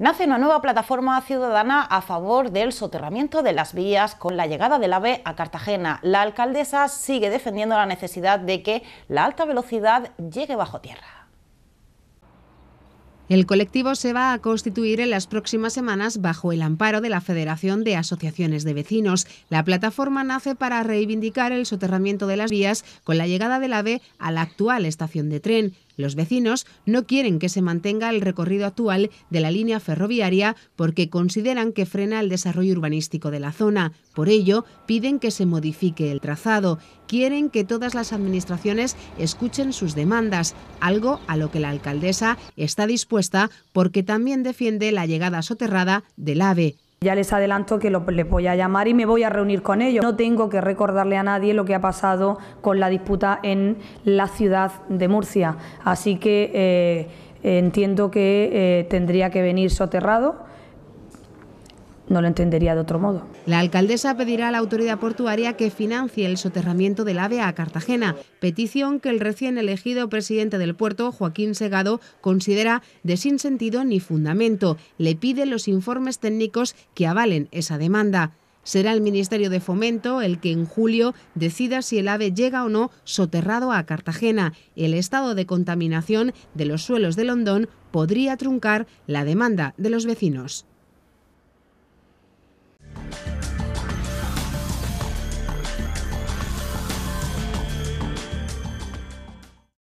Nace una nueva plataforma ciudadana a favor del soterramiento de las vías con la llegada del AVE a Cartagena. La alcaldesa sigue defendiendo la necesidad de que la alta velocidad llegue bajo tierra. El colectivo se va a constituir en las próximas semanas bajo el amparo de la Federación de Asociaciones de Vecinos. La plataforma nace para reivindicar el soterramiento de las vías con la llegada del AVE a la actual estación de tren. Los vecinos no quieren que se mantenga el recorrido actual de la línea ferroviaria porque consideran que frena el desarrollo urbanístico de la zona. Por ello, piden que se modifique el trazado. Quieren que todas las administraciones escuchen sus demandas, algo a lo que la alcaldesa está dispuesta porque también defiende la llegada soterrada del AVE. Ya les adelanto que les voy a llamar y me voy a reunir con ellos. No tengo que recordarle a nadie lo que ha pasado con la disputa en la ciudad de Murcia. Así que eh, entiendo que eh, tendría que venir soterrado no lo entendería de otro modo. La alcaldesa pedirá a la autoridad portuaria que financie el soterramiento del AVE a Cartagena, petición que el recién elegido presidente del puerto, Joaquín Segado, considera de sin sentido ni fundamento. Le pide los informes técnicos que avalen esa demanda. Será el Ministerio de Fomento el que en julio decida si el ave llega o no soterrado a Cartagena. El estado de contaminación de los suelos de Londón podría truncar la demanda de los vecinos.